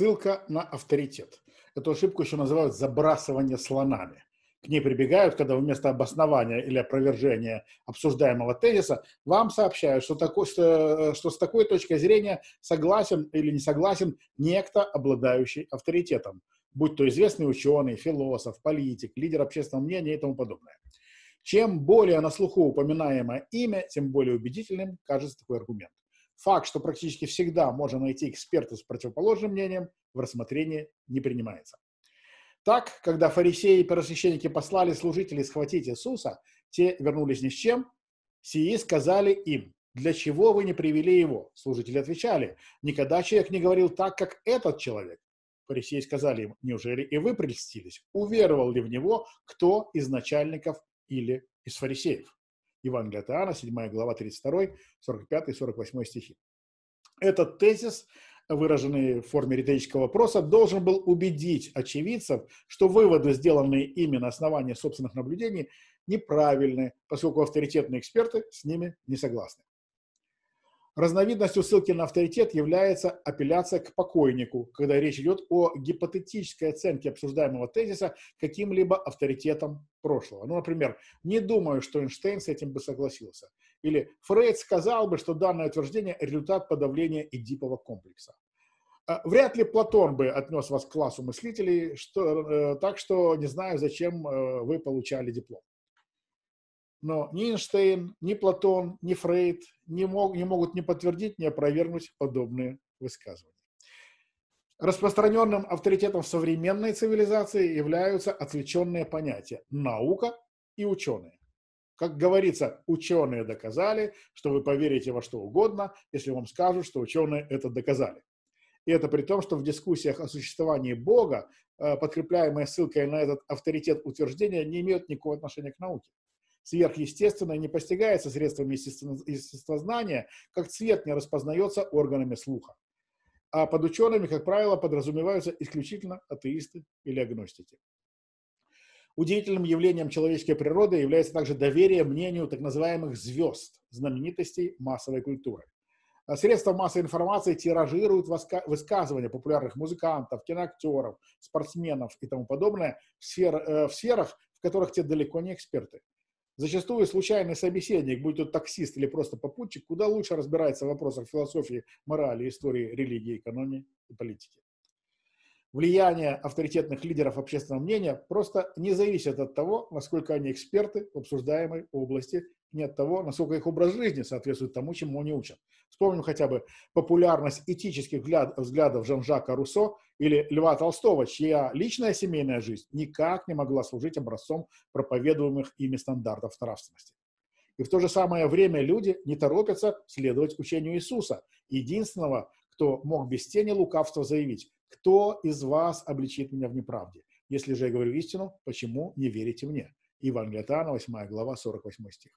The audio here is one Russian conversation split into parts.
ссылка на авторитет. Эту ошибку еще называют забрасывание слонами. К ней прибегают, когда вместо обоснования или опровержения обсуждаемого тезиса вам сообщают, что, тако, что, э, что с такой точки зрения согласен или не согласен некто, обладающий авторитетом, будь то известный ученый, философ, политик, лидер общественного мнения и тому подобное. Чем более на слуху упоминаемое имя, тем более убедительным кажется такой аргумент. Факт, что практически всегда можно найти эксперта с противоположным мнением, в рассмотрение не принимается. Так, когда фарисеи и первосвященники послали служителей схватить Иисуса, те вернулись ни с чем. Сии сказали им, для чего вы не привели его? Служители отвечали, никогда человек не говорил так, как этот человек. Фарисеи сказали им, неужели и вы прельстились? Уверовал ли в него кто из начальников или из фарисеев? Евангелия от Иоанна, 7 глава, 32, 45 и 48 стихи. Этот тезис, выраженный в форме риторического вопроса, должен был убедить очевидцев, что выводы, сделанные ими на основании собственных наблюдений, неправильны, поскольку авторитетные эксперты с ними не согласны. Разновидностью ссылки на авторитет является апелляция к покойнику, когда речь идет о гипотетической оценке обсуждаемого тезиса каким-либо авторитетом прошлого. Ну, например, не думаю, что Эйнштейн с этим бы согласился. Или Фрейд сказал бы, что данное утверждение – результат подавления Эдипова комплекса. А, вряд ли Платон бы отнес вас к классу мыслителей, что, э, так что не знаю, зачем э, вы получали диплом. Но ни Эйнштейн, ни Платон, ни Фрейд не, мог, не могут не подтвердить, не опровергнуть подобные высказывания. Распространенным авторитетом в современной цивилизации являются отвлеченные понятия – наука и ученые. Как говорится, ученые доказали, что вы поверите во что угодно, если вам скажут, что ученые это доказали. И это при том, что в дискуссиях о существовании Бога, э, подкрепляемые ссылкой на этот авторитет утверждения, не имеют никакого отношения к науке сверхъестественное не постигается средствами естествознания, как цвет не распознается органами слуха. А под учеными, как правило, подразумеваются исключительно атеисты или агностики. Удивительным явлением человеческой природы является также доверие мнению так называемых звезд, знаменитостей массовой культуры. А средства массовой информации тиражируют высказывания популярных музыкантов, киноактеров, спортсменов и тому подобное в, э, в сферах, в которых те далеко не эксперты. Зачастую случайный собеседник, будь то таксист или просто попутчик, куда лучше разбирается в вопросах философии, морали, истории, религии, экономии и политики влияние авторитетных лидеров общественного мнения просто не зависит от того, насколько они эксперты в обсуждаемой области, не от того, насколько их образ жизни соответствует тому, чему они учат. Вспомним хотя бы популярность этических взглядов Жан-Жака Руссо или Льва Толстого, чья личная семейная жизнь никак не могла служить образцом проповедуемых ими стандартов нравственности. И в то же самое время люди не торопятся следовать учению Иисуса, единственного, кто мог без тени лукавства заявить, кто из вас обличит меня в неправде? Если же я говорю истину, почему не верите мне? Евангелие от 8 глава, 48 стих.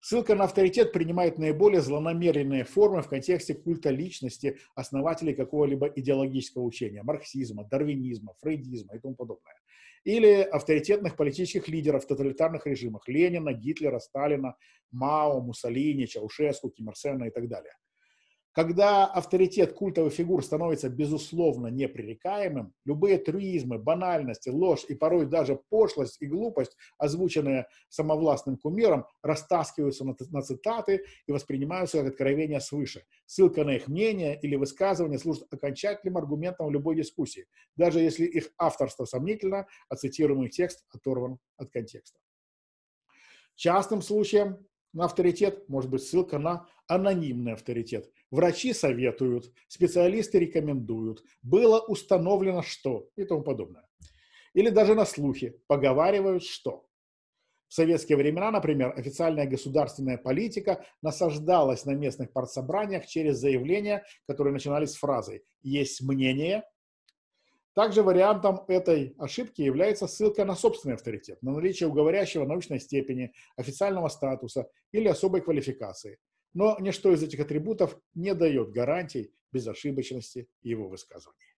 Ссылка на авторитет принимает наиболее злонамеренные формы в контексте культа личности основателей какого-либо идеологического учения, марксизма, дарвинизма, фрейдизма и тому подобное. Или авторитетных политических лидеров в тоталитарных режимах Ленина, Гитлера, Сталина, Мао, Муссолини, Чаушеску, Ким Ир Сена и так далее. Когда авторитет культовых фигур становится безусловно непререкаемым, любые трюизмы, банальности, ложь и порой даже пошлость и глупость, озвученные самовластным кумиром, растаскиваются на, цитаты и воспринимаются как откровения свыше. Ссылка на их мнение или высказывание служит окончательным аргументом в любой дискуссии, даже если их авторство сомнительно, а цитируемый текст оторван от контекста. Частным случаем на авторитет, может быть ссылка на анонимный авторитет. Врачи советуют, специалисты рекомендуют, было установлено что и тому подобное. Или даже на слухи поговаривают что. В советские времена, например, официальная государственная политика насаждалась на местных партсобраниях через заявления, которые начинались с фразой «Есть мнение, также вариантом этой ошибки является ссылка на собственный авторитет, на наличие у говорящего научной степени, официального статуса или особой квалификации. Но ничто из этих атрибутов не дает гарантий безошибочности его высказываний.